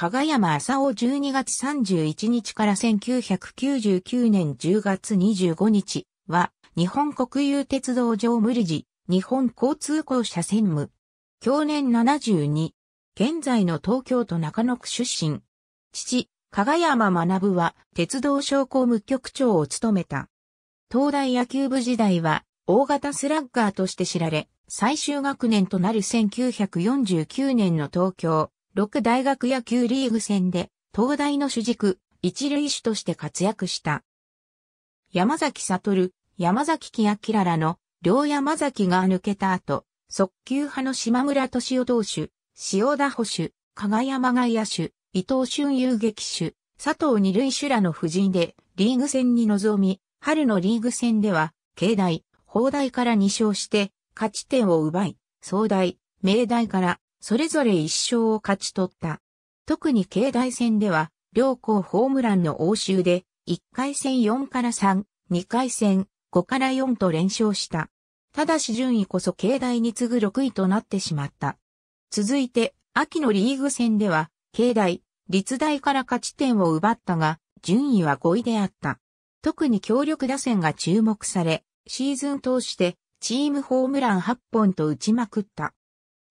香山朝尾12月31日から1999年10月25日は、日本国有鉄道上無理事、日本交通公社専務。去年72。現在の東京都中野区出身。父、香山学は、鉄道商工務局長を務めた。東大野球部時代は、大型スラッガーとして知られ、最終学年となる1949年の東京、6大学野球リーグ戦で、東大の主軸、一塁手として活躍した。山崎悟、山崎木明らの、両山崎が抜けた後、速球派の島村敏夫投手、塩田捕手、加賀山外野手、伊藤俊遊撃手、佐藤二塁手らの布陣で、リーグ戦に臨み、春のリーグ戦では、境大、法大から2勝して、勝ち点を奪い、総大、明大からそれぞれ一勝を勝ち取った。特に境大戦では、両校ホームランの応酬で、1回戦4から3、2回戦5から4と連勝した。ただし順位こそ境大に次ぐ6位となってしまった。続いて、秋のリーグ戦では、境大、立大から勝ち点を奪ったが、順位は5位であった。特に強力打線が注目され、シーズン通してチームホームラン8本と打ちまくった。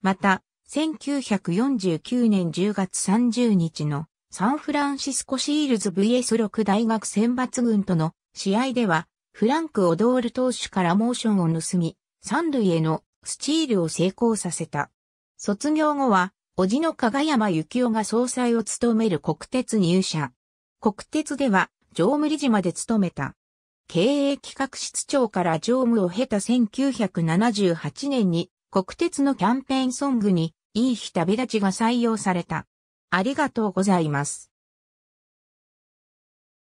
また、1949年10月30日のサンフランシスコシールズ VS6 大学選抜軍との試合では、フランク・オドール投手からモーションを盗み、三塁へのスチールを成功させた。卒業後は、叔父の加賀山幸雄が総裁を務める国鉄入社。国鉄では、常務理事まで務めた。経営企画室長から常務を経た1978年に国鉄のキャンペーンソングにいい日旅立ちが採用された。ありがとうございます。